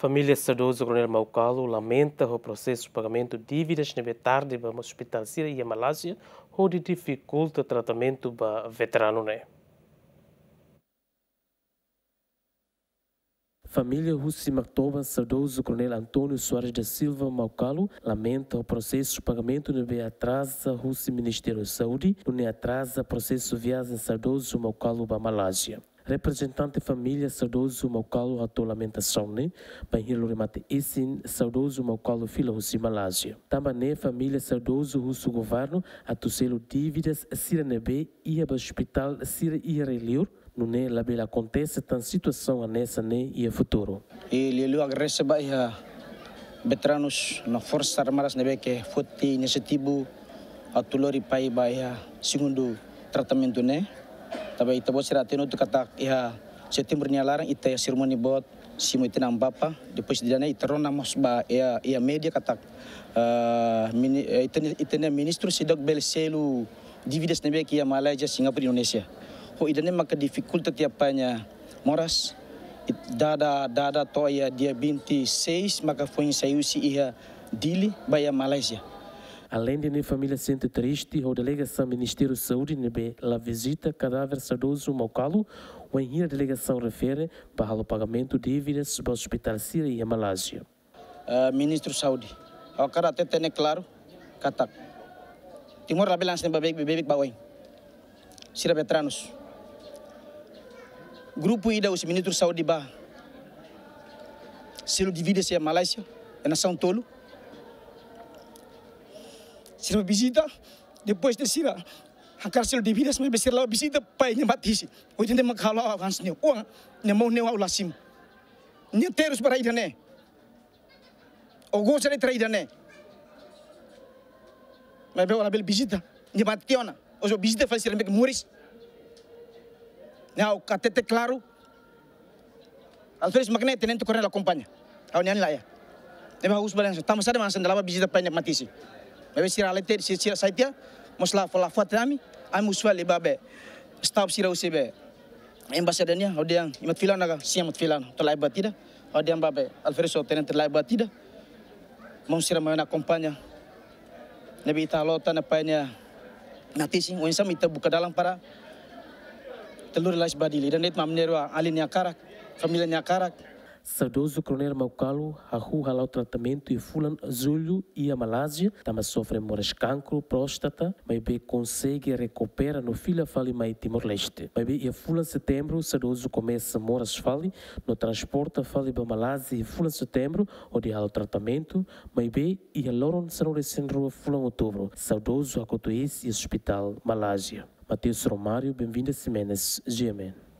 Família Sardoso Coronel Maucalo lamenta o processo de pagamento de dívidas na tarde para o Hospital Síria e a Malásia, onde dificulta o tratamento para o veterano. Né? Família Rússia Mactoba Sardoso Coronel Antônio Soares da Silva Maucalo lamenta o processo de pagamento no atrasa Russi Ministério da Saúde, onde atrasa processo viagem Sardoso Maucalo para Malásia representante família saudoso mau kalu atau lamentação ir né? panhilu remate esse saudoso mau kalu fila husi Malásia. Também ne família saudoso husu governo atuselo dívidas sira nebe e a hospital sira ia não no ne labela acontece tan situação anessa né e a futuro. E lhe agradece ba veteranos na força armadas nebe né, que foi iniciativo atulori pai ba segundo tratamento né. Taba ita bot sirati no katak iha setim bernialarang ita ya sirmoni bot simu ita nam bapa depois didana ita rona mos ba ia ya, ya media katak eh, mini ita eh, ita ne ministro bel selu divides nebe kia Malaysia Singapura Indonesia ho idane maka difficult tiapanya moras dada dada toya dia binti seis maka foi sayusi iha dili baya Malaysia Além de minha família sente triste, a delegação do Ministério da Saúde nebe la visita cadáver sadoso Maucalo, o engenheiro delegação refere para o pagamento de dívidas para o Hospital Síria e Malásia. Uh, ministro Saúde, eu quero até ter claro, catak. Timor Rabelanse bebe bebe bebe Sira Betranos. Grupo ida os ministros Saúde ba. Se divide-se a Malásia, é nação tolo. se visita, depois descida, akar sel di vidas mai besir lau bisita pai kan ne batisi o tende makala kan sne o ne mo ne aula sim ne terus para irane, o go sele tra idane mai be bel bisita ne bationa o so bisita fai sel mek muris ne au catete claro al fres magne tenente corre la compagna ya. au ne anlaia ne ba us balansa tamasade mansan dalaba bisita pai ne matisi Mais sira le tête sira saitia mosla fola fatrami ai muswa le babe. Stop sira usibe. Ambasadanya odiang imat filan naga siamat filan terlibat tidak. Odiang babe Alfredo tenen terlibat tidak. Mau sira mana kompanya. Nabi talota napanya natisi unsam ita buka dalam para telur lais badili dan itu mamnerwa alinya karak familia karak Saudoso Coronel Maucalo arrua lá o tratamento e Fulan Zulho e a Malásia. Também sofre moras cancro, próstata, mas bem consegue recuperar no filha fale mais Timor-Leste. Mas bem, e Fulan setembro, Saudoso começa moras fale, no transporta fale para Malásia e Fulan setembro, onde há o tratamento, mas bem, e a Loron serão recém Fulan outubro. Saudoso acontece e hospital Malásia. Matheus Romário, bem-vindo a Simenes, GMN.